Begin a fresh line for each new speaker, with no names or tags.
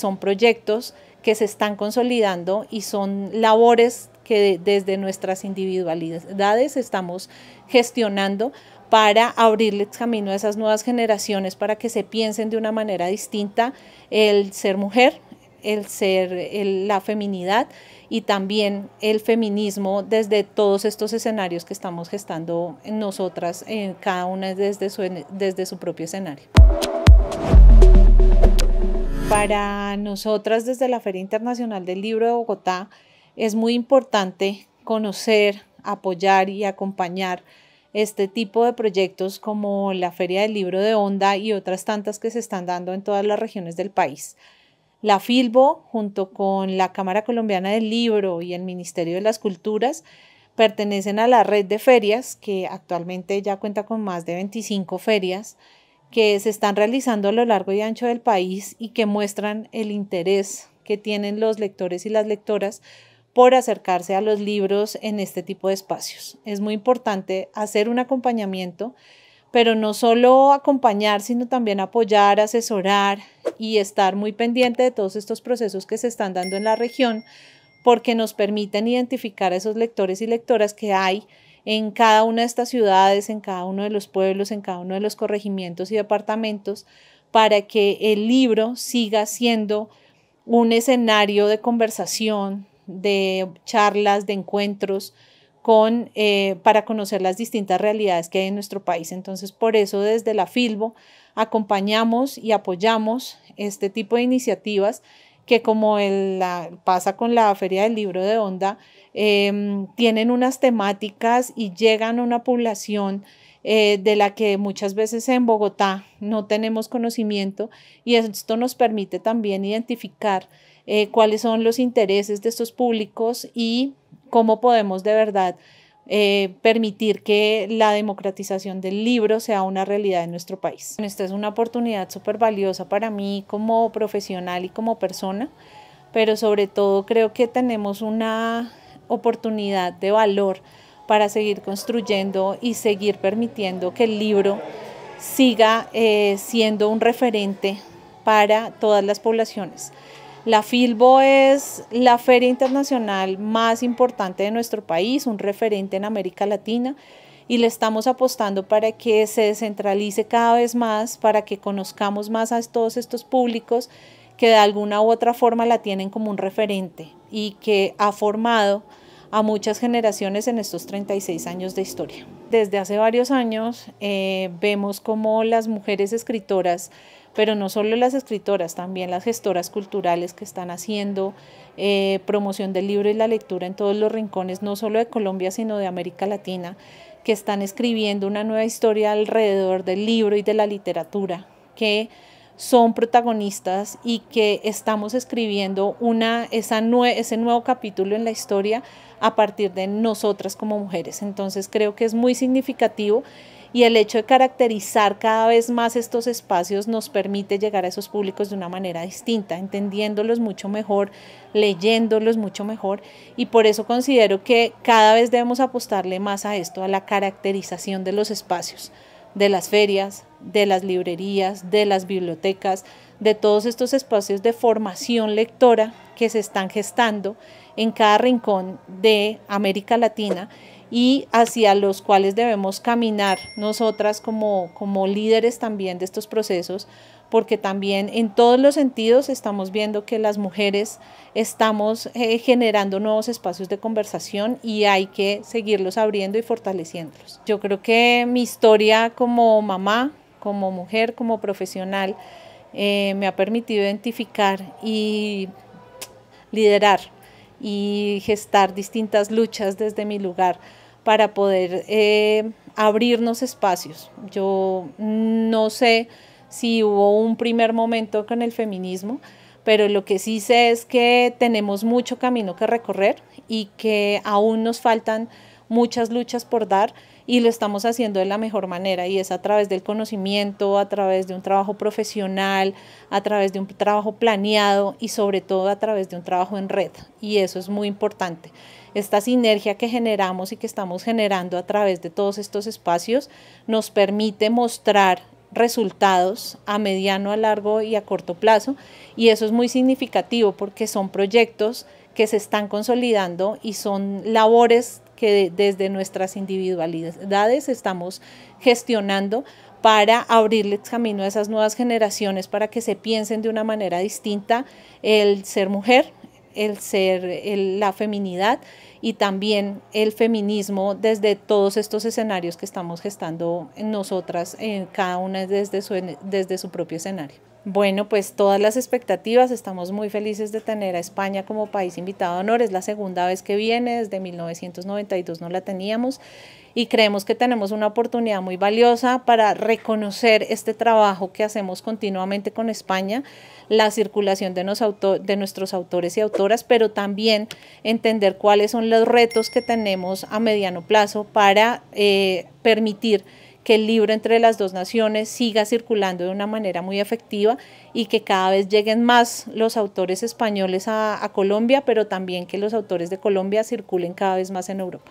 son proyectos que se están consolidando y son labores que desde nuestras individualidades estamos gestionando para abrirles camino a esas nuevas generaciones para que se piensen de una manera distinta el ser mujer, el ser, la feminidad y también el feminismo desde todos estos escenarios que estamos gestando nosotras, en cada una desde su, desde su propio escenario. Para nosotras desde la Feria Internacional del Libro de Bogotá es muy importante conocer, apoyar y acompañar este tipo de proyectos como la Feria del Libro de Onda y otras tantas que se están dando en todas las regiones del país. La Filbo, junto con la Cámara Colombiana del Libro y el Ministerio de las Culturas, pertenecen a la red de ferias que actualmente ya cuenta con más de 25 ferias que se están realizando a lo largo y ancho del país y que muestran el interés que tienen los lectores y las lectoras por acercarse a los libros en este tipo de espacios. Es muy importante hacer un acompañamiento, pero no solo acompañar, sino también apoyar, asesorar y estar muy pendiente de todos estos procesos que se están dando en la región, porque nos permiten identificar a esos lectores y lectoras que hay en cada una de estas ciudades, en cada uno de los pueblos, en cada uno de los corregimientos y departamentos, para que el libro siga siendo un escenario de conversación, de charlas, de encuentros, eh, para conocer las distintas realidades que hay en nuestro país. Entonces, por eso desde la FILBO acompañamos y apoyamos este tipo de iniciativas que como el, pasa con la Feria del Libro de Onda, em, tienen unas temáticas y llegan a una población eh, de la que muchas veces en Bogotá no tenemos conocimiento y esto nos permite también identificar eh, cuáles son los intereses de estos públicos y cómo podemos de verdad eh, permitir que la democratización del libro sea una realidad en nuestro país. Esta es una oportunidad súper valiosa para mí como profesional y como persona, pero sobre todo creo que tenemos una oportunidad de valor para seguir construyendo y seguir permitiendo que el libro siga eh, siendo un referente para todas las poblaciones. La Filbo es la feria internacional más importante de nuestro país, un referente en América Latina y le estamos apostando para que se descentralice cada vez más, para que conozcamos más a todos estos públicos que de alguna u otra forma la tienen como un referente y que ha formado a muchas generaciones en estos 36 años de historia. Desde hace varios años eh, vemos como las mujeres escritoras pero no solo las escritoras, también las gestoras culturales que están haciendo eh, promoción del libro y la lectura en todos los rincones, no solo de Colombia, sino de América Latina, que están escribiendo una nueva historia alrededor del libro y de la literatura, que son protagonistas y que estamos escribiendo una, esa ese nuevo capítulo en la historia a partir de nosotras como mujeres. Entonces creo que es muy significativo y el hecho de caracterizar cada vez más estos espacios nos permite llegar a esos públicos de una manera distinta, entendiéndolos mucho mejor, leyéndolos mucho mejor y por eso considero que cada vez debemos apostarle más a esto, a la caracterización de los espacios de las ferias, de las librerías, de las bibliotecas, de todos estos espacios de formación lectora que se están gestando en cada rincón de América Latina y hacia los cuales debemos caminar nosotras como, como líderes también de estos procesos, porque también en todos los sentidos estamos viendo que las mujeres estamos eh, generando nuevos espacios de conversación y hay que seguirlos abriendo y fortaleciéndolos. Yo creo que mi historia como mamá, como mujer, como profesional, eh, me ha permitido identificar y liderar y gestar distintas luchas desde mi lugar para poder eh, abrirnos espacios. Yo no sé si hubo un primer momento con el feminismo, pero lo que sí sé es que tenemos mucho camino que recorrer y que aún nos faltan muchas luchas por dar y lo estamos haciendo de la mejor manera y es a través del conocimiento, a través de un trabajo profesional, a través de un trabajo planeado y sobre todo a través de un trabajo en red y eso es muy importante. Esta sinergia que generamos y que estamos generando a través de todos estos espacios nos permite mostrar resultados a mediano, a largo y a corto plazo. Y eso es muy significativo porque son proyectos que se están consolidando y son labores que desde nuestras individualidades estamos gestionando para abrirles camino a esas nuevas generaciones para que se piensen de una manera distinta el ser mujer, el ser la feminidad y también el feminismo desde todos estos escenarios que estamos gestando nosotras, en cada una desde su, desde su propio escenario. Bueno, pues todas las expectativas, estamos muy felices de tener a España como país invitado a honor, es la segunda vez que viene, desde 1992 no la teníamos y creemos que tenemos una oportunidad muy valiosa para reconocer este trabajo que hacemos continuamente con España, la circulación de, nuestros autores y autoras, pero también entender cuáles son los retos que tenemos a mediano plazo para eh, permitir que el libro entre las dos naciones siga circulando de una manera muy efectiva y que cada vez lleguen más los autores españoles a, Colombia, pero también que los autores de Colombia circulen cada vez más en Europa.